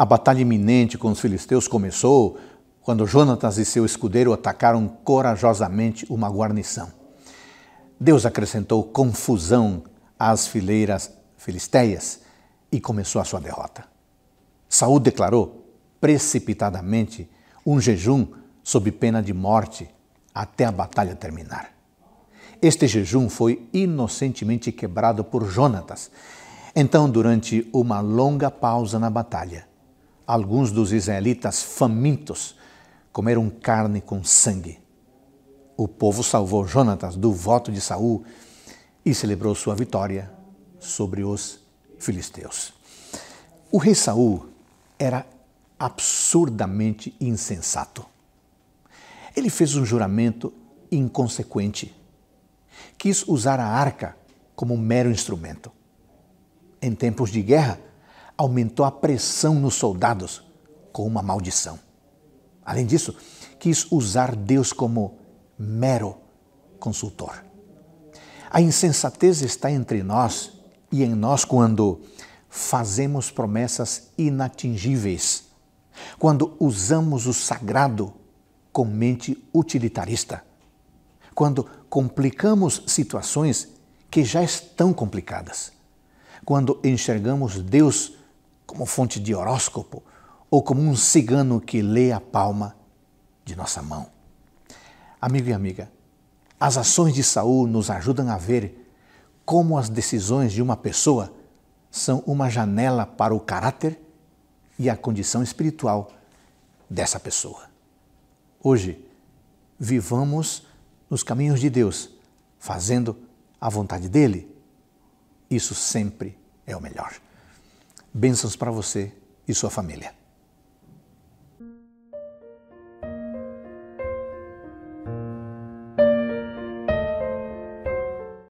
A batalha iminente com os filisteus começou quando Jonatas e seu escudeiro atacaram corajosamente uma guarnição. Deus acrescentou confusão às fileiras filisteias e começou a sua derrota. Saul declarou precipitadamente um jejum sob pena de morte até a batalha terminar. Este jejum foi inocentemente quebrado por Jonatas. Então, durante uma longa pausa na batalha, alguns dos israelitas famintos comeram carne com sangue. O povo salvou Jonatas do voto de Saul e celebrou sua vitória sobre os filisteus. O rei Saul era absurdamente insensato. Ele fez um juramento inconsequente. Quis usar a arca como um mero instrumento. Em tempos de guerra, aumentou a pressão nos soldados com uma maldição. Além disso, quis usar Deus como mero consultor. A insensatez está entre nós e em nós quando fazemos promessas inatingíveis, quando usamos o sagrado com mente utilitarista, quando complicamos situações que já estão complicadas, quando enxergamos Deus como fonte de horóscopo ou como um cigano que lê a palma de nossa mão. Amigo e amiga, as ações de Saul nos ajudam a ver como as decisões de uma pessoa são uma janela para o caráter e a condição espiritual dessa pessoa. Hoje, vivamos nos caminhos de Deus, fazendo a vontade dele. Isso sempre é o melhor. Bênçãos para você e sua família.